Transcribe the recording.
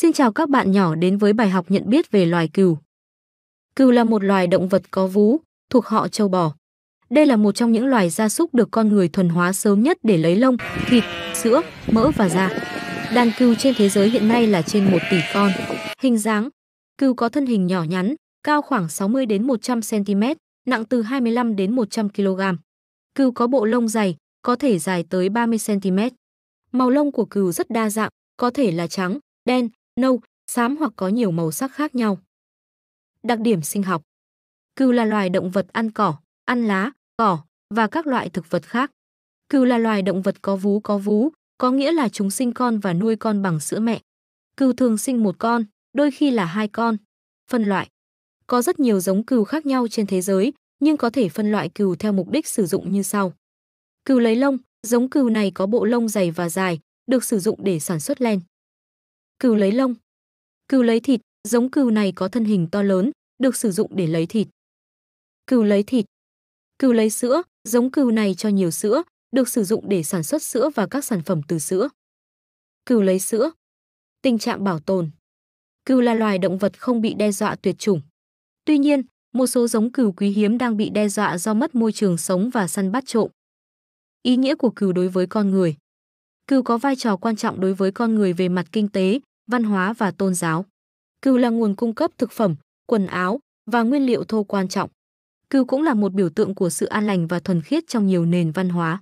Xin chào các bạn nhỏ đến với bài học nhận biết về loài cừu. Cừu là một loài động vật có vú, thuộc họ châu bò. Đây là một trong những loài gia súc được con người thuần hóa sớm nhất để lấy lông, thịt, sữa, mỡ và da. Đàn cừu trên thế giới hiện nay là trên 1 tỷ con. Hình dáng Cừu có thân hình nhỏ nhắn, cao khoảng 60 đến 100 cm, nặng từ 25 đến 100 kg. Cừu có bộ lông dày, có thể dài tới 30 cm. Màu lông của cừu rất đa dạng, có thể là trắng, đen, nâu, xám hoặc có nhiều màu sắc khác nhau. Đặc điểm sinh học Cừu là loài động vật ăn cỏ, ăn lá, cỏ và các loại thực vật khác. Cừu là loài động vật có vú có vú, có nghĩa là chúng sinh con và nuôi con bằng sữa mẹ. Cừu thường sinh một con, đôi khi là hai con. Phân loại Có rất nhiều giống cừu khác nhau trên thế giới, nhưng có thể phân loại cừu theo mục đích sử dụng như sau. Cừu lấy lông, giống cừu này có bộ lông dày và dài, được sử dụng để sản xuất len. Cừu lấy lông. Cừu lấy thịt, giống cừu này có thân hình to lớn, được sử dụng để lấy thịt. Cừu lấy thịt. Cừu lấy sữa, giống cừu này cho nhiều sữa, được sử dụng để sản xuất sữa và các sản phẩm từ sữa. Cừu lấy sữa. Tình trạng bảo tồn. Cừu là loài động vật không bị đe dọa tuyệt chủng. Tuy nhiên, một số giống cừu quý hiếm đang bị đe dọa do mất môi trường sống và săn bắt trộm. Ý nghĩa của cừu đối với con người. Cừu có vai trò quan trọng đối với con người về mặt kinh tế, văn hóa và tôn giáo. Cừu là nguồn cung cấp thực phẩm, quần áo và nguyên liệu thô quan trọng. Cừu cũng là một biểu tượng của sự an lành và thuần khiết trong nhiều nền văn hóa.